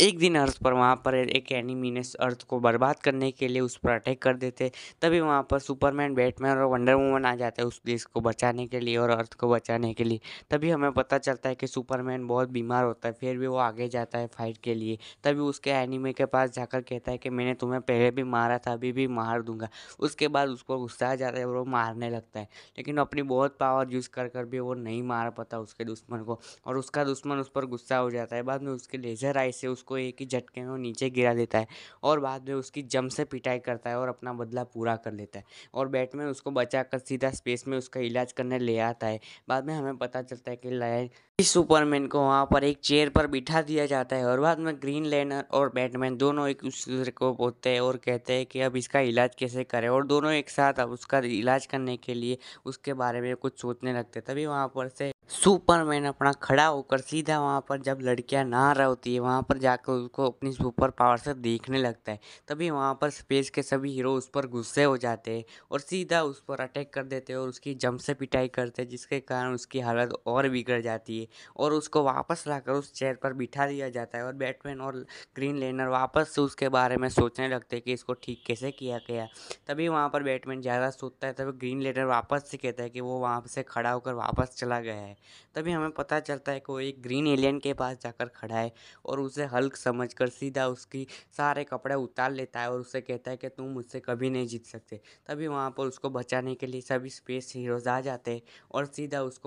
एक दिन अर्थ पर वहाँ पर एक एनिमी ने अर्थ को बर्बाद करने के लिए उस पर अटैक कर देते तभी वहाँ पर सुपरमैन बैटमैन और वंडर वूमन आ जाते हैं उस देश को बचाने के लिए और अर्थ को बचाने के लिए तभी हमें पता चलता है कि सुपरमैन बहुत बीमार होता है फिर भी वो आगे जाता है फाइट के लिए तभी उसके एनिमी के पास जाकर कहता है कि मैंने तुम्हें पहले भी मारा था अभी भी मार दूंगा उसके बाद उसको गुस्सा आ जाता है और वो मारने लगता है लेकिन अपनी बहुत पावर यूज़ कर कर भी वो नहीं मार पाता उसके दुश्मन को और उसका दुश्मन उस पर गुस्सा हो जाता है बाद में उसके लेजर आई से उसको उसको एक ही झटके में वो नीचे गिरा देता है और बाद में उसकी जम से पिटाई करता है और अपना बदला पूरा कर लेता है और बैटमैन उसको बचा कर सीधा स्पेस में उसका इलाज करने ले आता है बाद में हमें पता चलता है कि लाइन इस सुपरमैन को वहाँ पर एक चेयर पर बिठा दिया जाता है और बाद में ग्रीन लैनर और बैटमैन दोनों एक दूसरे को बोलते हैं और कहते हैं कि अब इसका इलाज कैसे करें और दोनों एक साथ अब उसका इलाज करने के लिए उसके बारे में कुछ सोचने लगते तभी वहाँ पर से सुपरमैन अपना खड़ा होकर सीधा वहाँ पर जब लड़कियाँ नहा रहा होती है वहाँ पर जाकर उसको अपनी सुपर पावर से देखने लगता है तभी वहाँ पर स्पेस के सभी हीरो उस पर गुस्से हो जाते हैं और सीधा उस पर अटैक कर देते हैं और उसकी जम से पिटाई करते हैं जिसके कारण उसकी हालत और बिगड़ जाती है और उसको वापस लाकर उस चेयर पर बिठा दिया जाता है और बैटमैन और ग्रीन लेनर वापस से उसके बारे में सोचने लगते हैं कि इसको ठीक कैसे किया गया तभी वहाँ पर बैटमैन ज़्यादा सोचता है तभी ग्रीन लेनर वापस से कहता है कि वो वहाँ से खड़ा होकर वापस चला गया है तभी हमें पता चलता है कि वो एक ग्रीन एलियन के पास जाकर खड़ा है और उसे हल्क समझकर सीधा उसकी सारे कपड़े उतार लेता है और उसे कहता है कि तुम मुझसे कभी नहीं जीत सकते तभी वहाँ पर उसको बचाने के लिए सभी स्पेस हीरोज़ आ जाते हैं और सीधा उसको